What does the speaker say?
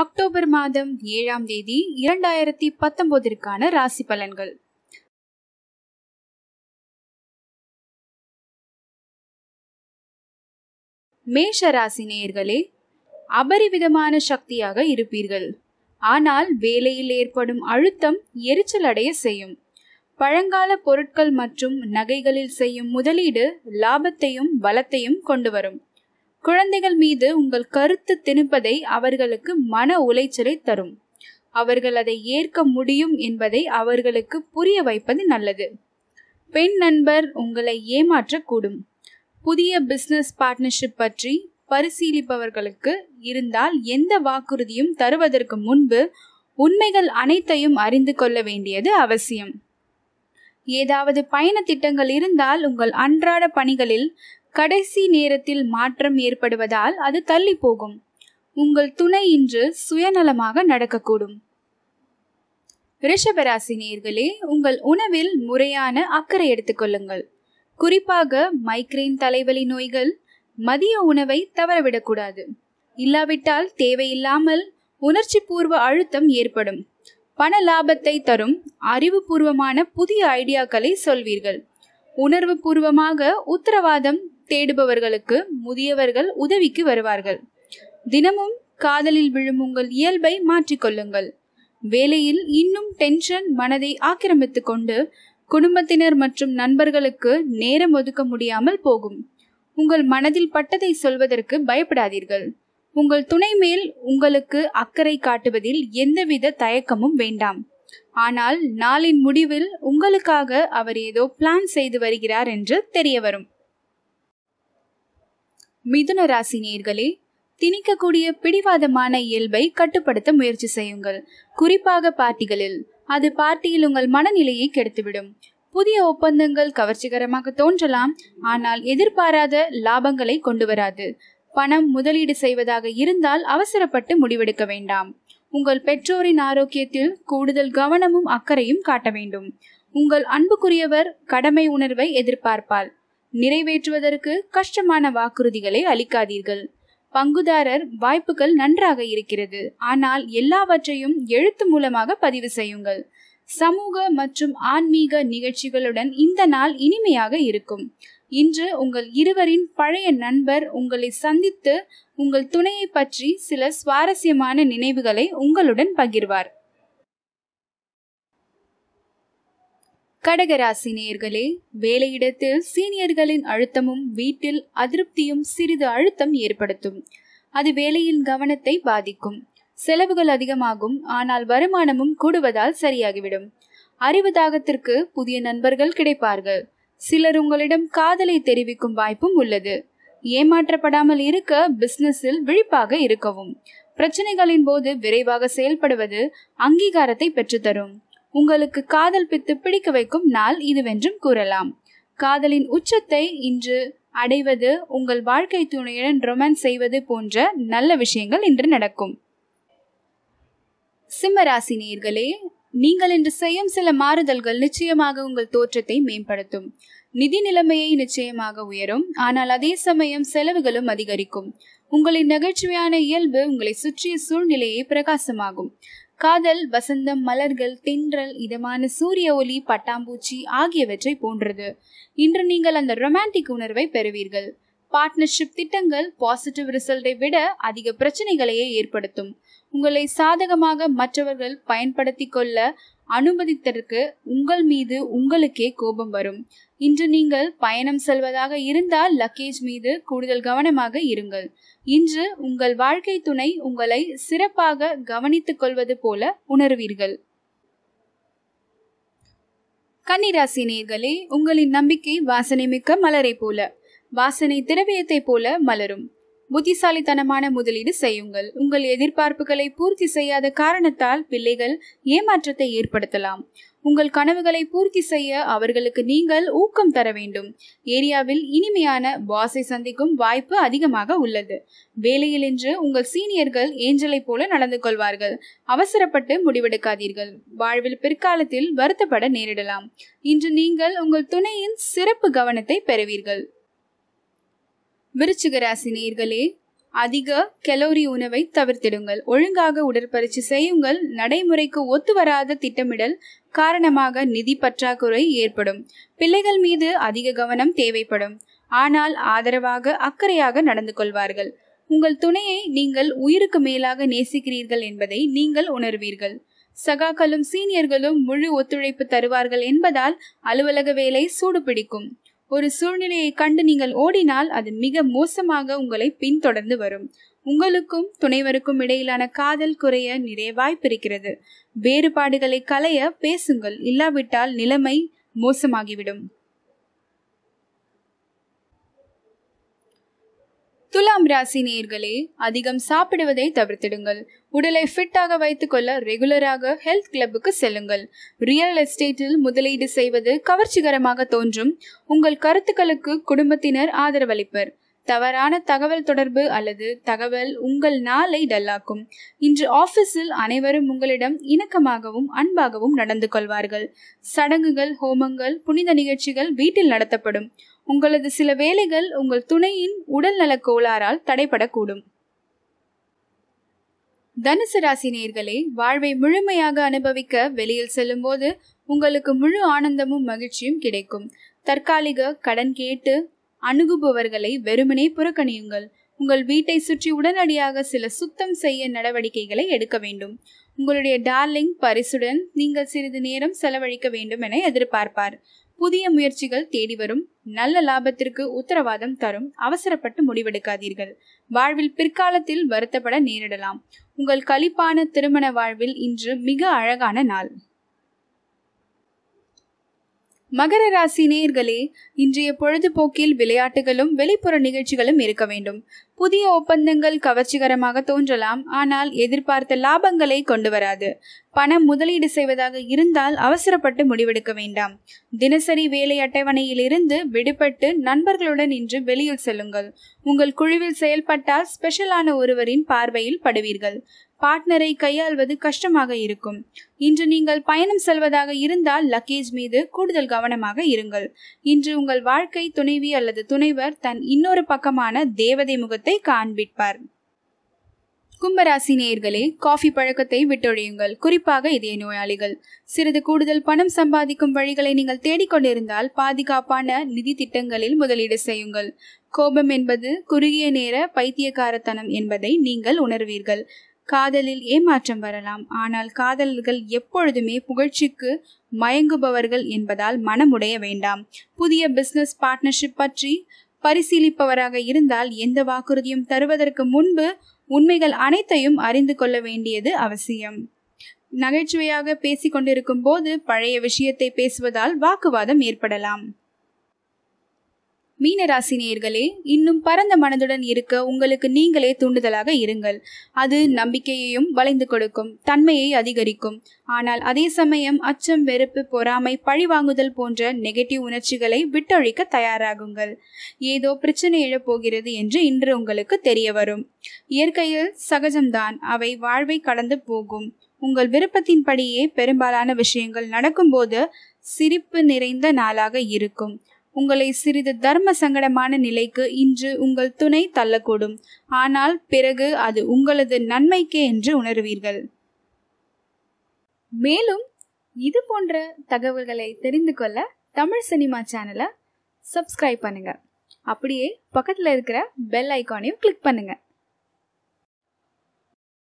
October மாதம் ஏழாம் தேதி இரண்டாயிரத்தி பத்தொன்பதிற்கான ராசி பலன்கள் மேஷ ராசி நேயர்களே அபரிவிதமான சக்தியாக இருப்பீர்கள் ஆனால் வேலையில் ஏற்படும் அழுத்தம் எரிச்சல் அடைய செய்யும் பழங்கால பொருட்கள் மற்றும் நகைகளில் செய்யும் முதலீடு லாபத்தையும் பலத்தையும் கொண்டு வரும் குழந்தைகள் மீது உங்கள் கருத்து திணிப்பதை அவர்களுக்கு மன உளைச்சலை தரும் அவர்கள் அதை ஏற்க முடியும் என்பதை அவர்களுக்கு புரிய வைப்பது நல்லது பெண் நண்பர் உங்களை ஏமாற்றக்கூடும் புதிய பிசினஸ் பார்ட்னர்ஷிப் பற்றி பரிசீலிப்பவர்களுக்கு இருந்தால் எந்த வாக்குறுதியும் தருவதற்கு முன்பு உண்மைகள் அனைத்தையும் அறிந்து கொள்ள வேண்டியது அவசியம் ஏதாவது பயண திட்டங்கள் இருந்தால் உங்கள் அன்றாட பணிகளில் கடைசி நேரத்தில் மாற்றம் ஏற்படுவதால் அது தள்ளி போகும் உங்கள் துணை இன்று சுயநலமாக நடக்கக்கூடும் ரிஷபராசி நேர்களே உங்கள் உணவில் முறையான அக்கறை எடுத்துக்கொள்ளுங்கள் குறிப்பாக மைக்ரைன் தலைவலி நோய்கள் மதிய உணவை தவறவிடக்கூடாது இல்லாவிட்டால் தேவையில்லாமல் உணர்ச்சி பூர்வ அழுத்தம் ஏற்படும் பண லாபத்தை தரும் அறிவுபூர்வமான புதிய ஐடியாக்களை சொல்வீர்கள் உணர்வு பூர்வமாக உத்தரவாதம் தேடுபவர்களுக்கு முதியவர்கள் உதவிக்கு வருவார்கள் தினமும் காதலில் விழும் உங்கள் இயல்பை மாற்றிக்கொள்ளுங்கள் வேலையில் இன்னும் டென்ஷன் மனதை ஆக்கிரமித்து கொண்டு குடும்பத்தினர் மற்றும் நண்பர்களுக்கு நேரம் ஒதுக்க முடியாமல் போகும் உங்கள் மனதில் பட்டதை சொல்வதற்கு பயப்படாதீர்கள் உங்கள் துணை மேல் உங்களுக்கு அக்கறை காட்டுவதில் எந்தவித தயக்கமும் வேண்டாம் ஆனால் நாளின் முடிவில் உங்களுக்காக அவர் ஏதோ பிளான் செய்து வருகிறார் என்று தெரிய வரும் மிதுன ராசி நேர்களே திணிக்கக்கூடிய பிடிவாதமான இயல்பை கட்டுப்படுத்த முயற்சி செய்யுங்கள் குறிப்பாக பார்ட்டிகளில் அது பார்ட்டியில் உங்கள் மனநிலையை கெடுத்துவிடும் புதிய ஒப்பந்தங்கள் கவர்ச்சிகரமாக தோன்றலாம் ஆனால் எதிர்பாராத லாபங்களை கொண்டு வராது பணம் முதலீடு செய்வதாக இருந்தால் அவசரப்பட்டு முடிவெடுக்க வேண்டாம் உங்கள் பெற்றோரின் ஆரோக்கியத்தில் கூடுதல் கவனமும் அக்கறையும் காட்ட வேண்டும் உங்கள் அன்புக்குரியவர் கடமை உணர்வை எதிர்பார்ப்பால் நிறைவேற்றுவதற்கு கஷ்டமான வாக்குறுதிகளை அளிக்காதீர்கள் பங்குதாரர் வாய்ப்புகள் நன்றாக இருக்கிறது ஆனால் எல்லாவற்றையும் எழுத்து மூலமாக பதிவு செய்யுங்கள் சமூக மற்றும் ஆன்மீக நிகழ்ச்சிகளுடன் இந்த நாள் இனிமையாக இருக்கும் இன்று உங்கள் இருவரின் பழைய நண்பர் உங்களை சந்தித்து உங்கள் துணையை பற்றி சில சுவாரஸ்யமான நினைவுகளை உங்களுடன் பகிர்வார் கடகராசினியர்களே வேலையிடத்தில் சீனியர்களின் அழுத்தமும் வீட்டில் அதிருப்தியும் சிறிது அழுத்தம் ஏற்படுத்தும் அது வேலையின் கவனத்தை பாதிக்கும் செலவுகள் அதிகமாகும் ஆனால் வருமானமும் கூடுவதால் சரியாகிவிடும் அறிவு தாகத்திற்கு புதிய நண்பர்கள் கிடைப்பார்கள் சிலர் உங்களிடம் காதலை தெரிவிக்கும் வாய்ப்பும் உள்ளது ஏமாற்றப்படாமல் இருக்க பிசினஸில் விழிப்பாக இருக்கவும் பிரச்சனைகளின் போது விரைவாக செயல்படுவது அங்கீகாரத்தை பெற்றுத்தரும் உங்களுக்கு காதல் பித்து பிடிக்க வைக்கும் நாள் இதுவென்றும் கூறலாம் காதலின் உச்சத்தை இன்று அடைவது உங்கள் வாழ்க்கை துணையுடன் ரொமான்ஸ் செய்வது போன்ற நல்ல விஷயங்கள் இன்று நடக்கும் சிம்மராசி நேர்களே நீங்கள் இன்று செய்யும் சில மாறுதல்கள் நிச்சயமாக உங்கள் தோற்றத்தை மேம்படுத்தும் நிதி நிலைமையை நிச்சயமாக உயரும் ஆனால் அதே சமயம் செலவுகளும் அதிகரிக்கும் உங்களின் நகைச்சுவையான இயல்பு உங்களை சுற்றிய சூழ்நிலையை பிரகாசமாகும் காதல் வசந்தம் மலர்கள் தென்றல் இதமான சூரிய ஒளி பட்டாம்பூச்சி ஆகியவற்றை போன்றது இன்று நீங்கள் அந்த ரொமான்டிக் உணர்வை பெறுவீர்கள் பார்ட்னர்ஷிப் திட்டங்கள் பாசிட்டிவ் ரிசல்ட்டை விட அதிக பிரச்சனைகளையே ஏற்படுத்தும் உங்களை சாதகமாக மற்றவர்கள் பயன்படுத்தி கொள்ள அனுமதித்ததற்கு உங்கள் மீது உங்களுக்கே கோபம் வரும் இன்று நீங்கள் பயணம் செல்வதாக இருந்தால் லக்கேஜ் மீது கூடுதல் கவனமாக இருங்கள் இன்று உங்கள் வாழ்க்கை துணை உங்களை சிறப்பாக கவனித்துக் கொள்வது போல உணர்வீர்கள் கன்னிராசி நேர்களே உங்களின் நம்பிக்கை வாசனை மிக்க மலரை போல வாசனை திரவியத்தை போல மலரும் புத்திசாலித்தனமான முதலீடு செய்யுங்கள் உங்கள் எதிர்பார்ப்புகளை பூர்த்தி செய்யாத காரணத்தால் பிள்ளைகள் ஏமாற்றத்தை ஏற்படுத்தலாம் உங்கள் கனவுகளை பூர்த்தி செய்ய அவர்களுக்கு நீங்கள் ஊக்கம் தர வேண்டும் ஏரியாவில் இனிமையான பாஸை சந்திக்கும் வாய்ப்பு அதிகமாக உள்ளது வேலையில் இன்று உங்கள் சீனியர்கள் ஏஞ்சலை போல நடந்து கொள்வார்கள் அவசரப்பட்டு முடிவெடுக்காதீர்கள் வாழ்வில் பிற்காலத்தில் வருத்தப்பட நேரிடலாம் இன்று நீங்கள் உங்கள் துணையின் சிறப்பு கவனத்தை பெறுவீர்கள் விருச்சிக ராசி நேர்களே அதிக கெலோரி உணவை தவிர்த்திடுங்கள் ஒழுங்காக உடற்பயிற்சி செய்யுங்கள் நடைமுறைக்கு ஒத்து வராத திட்டமிடல் காரணமாக நிதி பற்றாக்குறை ஏற்படும் பிள்ளைகள் மீது அதிக கவனம் தேவைப்படும் ஆனால் ஆதரவாக அக்கறையாக நடந்து கொள்வார்கள் உங்கள் துணையை நீங்கள் உயிருக்கு மேலாக நேசிக்கிறீர்கள் என்பதை நீங்கள் உணர்வீர்கள் சகாக்களும் சீனியர்களும் முழு ஒத்துழைப்பு தருவார்கள் என்பதால் அலுவலக வேலை சூடு பிடிக்கும் ஒரு சூழ்நிலையை கண்டு நீங்கள் ஓடினால் அது மிக மோசமாக உங்களை பின்தொடர்ந்து வரும் உங்களுக்கும் துணைவருக்கும் இடையிலான காதல் குறைய நிறைய இருக்கிறது வேறுபாடுகளை களைய பேசுங்கள் இல்லாவிட்டால் நிலைமை மோசமாகிவிடும் துலாம் ராசி நேர்களே அதிகம் சாப்பிடுவதை தவிர்த்திடுங்கள் உடலை ஃபிட்டாக வைத்துக்கொள்ள ரெகுலராக ஹெல்த் கிளப்புக்கு செல்லுங்கள் ரியல் எஸ்டேட்டில் முதலீடு செய்வது கவர்ச்சிகரமாக தோன்றும் உங்கள் கருத்துக்களுக்கு குடும்பத்தினர் ஆதரவளிப்பர் தவறான தகவல் தொடர்பு அல்லது தகவல் உங்கள் நாளை டல்லாக்கும் இன்று ஆபீஸில் அனைவரும் உங்களிடம் இணக்கமாகவும் அன்பாகவும் நடந்து கொள்வார்கள் சடங்குகள் ஹோமங்கள் புனித நிகழ்ச்சிகள் வீட்டில் நடத்தப்படும் உங்களது சில வேலைகள் உங்கள் துணையின் உடல் நலக் கோளாறால் தடைபடக்கூடும் தனுசு ராசி நேர்களே வாழ்வை முழுமையாக அனுபவிக்க வெளியில் செல்லும்போது உங்களுக்கு முழு ஆனந்தமும் மகிழ்ச்சியும் கிடைக்கும் தற்காலிக கடன் கேட்டு அணுகுபவர்களை வெறுமனே புறக்கணியுங்கள் உங்கள் வீட்டை சுற்றி உடனடியாக சில சுத்தம் செய்ய நடவடிக்கைகளை எடுக்க வேண்டும் உங்களுடைய டார்லிங் பரிசுடன் நீங்கள் சிறிது நேரம் செலவழிக்க வேண்டும் என எதிர்பார்ப்பார் புதிய முயற்சிகள் தேடி வரும் நல்ல லாபத்திற்கு உத்தரவாதம் தரும் அவசரப்பட்டு முடிவெடுக்காதீர்கள் வாழ்வில் பிற்காலத்தில் வருத்தப்பட நேரிடலாம் உங்கள் கழிப்பான திருமண வாழ்வில் இன்று மிக அழகான நாள் மகர ராசி நேர்களே இன்றைய பொழுதுபோக்கில் விளையாட்டுகளும் வெளிப்புற நிகழ்ச்சிகளும் இருக்க வேண்டும் புதிய ஒப்பந்தங்கள் கவர்ச்சிகரமாக தோன்றலாம் ஆனால் எதிர்பார்த்த லாபங்களை கொண்டு வராது பணம் முதலீடு செய்வதாக இருந்தால் அவசரப்பட்டு முடிவெடுக்க வேண்டாம் தினசரி வேலை அட்டவணையிலிருந்து விடுபட்டு நண்பர்களுடன் இன்று வெளியில் செல்லுங்கள் உங்கள் குழுவில் செயல்பட்டால் ஸ்பெஷலான ஒருவரின் பார்வையில் படுவீர்கள் பார்ட்னரை கையாள்வது கஷ்டமாக இருக்கும் இன்று நீங்கள் பயணம் செல்வதாக இருந்தால் லக்கேஜ் மீது கூடுதல் கவனமாக இருங்கள் இன்று உங்கள் வாழ்க்கை துணைவி அல்லது துணைவர் தன் இன்னொரு பக்கமான தேவதை முகத்தை பழக்கத்தை காண்பிப்பார் கும்பராசி நேர்களே காஃபி பழக்கத்தை விட்டொழியுங்கள் குறிப்பாக இதய நோயாளிகள் சிறிது கூடுதல் பணம் சம்பாதிக்கும் வழிகளை நீங்கள் தேடிக்கொண்டிருந்தால் பாதுகாப்பான நிதி திட்டங்களில் முதலீடு செய்யுங்கள் கோபம் என்பது குறுகிய நேர பைத்தியக்காரத்தனம் என்பதை நீங்கள் உணர்வீர்கள் காதலில் ஏமாற்றம் வரலாம் ஆனால் காதலர்கள் எப்பொழுதுமே புகழ்ச்சிக்கு மயங்குபவர்கள் என்பதால் மனமுடைய வேண்டாம் புதிய பிசினஸ் பார்ட்னர்ஷிப் பற்றி பரிசீலிப்பவராக இருந்தால் எந்த வாக்குறுதியும் தருவதற்கு முன்பு உண்மைகள் அனைத்தையும் அறிந்து கொள்ள வேண்டியது அவசியம் நகைச்சுவையாக பேசிக்கொண்டிருக்கும் போது பழைய விஷயத்தை பேசுவதால் வாக்குவாதம் ஏற்படலாம் மீனராசினியர்களே இன்னும் பரந்த மனதுடன் இருக்க உங்களுக்கு நீங்களே தூண்டுதலாக இருங்கள் அது நம்பிக்கையையும் வளைந்து கொடுக்கும் தன்மையை அதிகரிக்கும் ஆனால் அதே சமயம் அச்சம் வெறுப்பு பொறாமை பழிவாங்குதல் போன்ற நெகட்டிவ் உணர்ச்சிகளை விட்டொழிக்க தயாராகுங்கள் ஏதோ பிரச்சனை எழப்போகிறது என்று இன்று உங்களுக்கு தெரிய வரும் இயற்கையில் சகஜம்தான் அவை வாழ்வை கடந்து போகும் உங்கள் விருப்பத்தின்படியே பெரும்பாலான விஷயங்கள் நடக்கும்போது சிரிப்பு நிறைந்த நாளாக இருக்கும் உங்களை சிறிது தர்ம சங்கடமான நிலைக்கு இன்று உங்கள் துணை தள்ளக்கூடும் ஆனால் பிறகு அது உங்களது நன்மைக்கே என்று உணர்வீர்கள் மேலும் இது போன்ற தகவல்களை தெரிந்து கொள்ள தமிழ் சினிமா சேனலை சப்ஸ்கிரைப் பண்ணுங்க அப்படியே பக்கத்தில் இருக்கிற பெல் ஐக்கானையும் கிளிக் பண்ணுங்கள்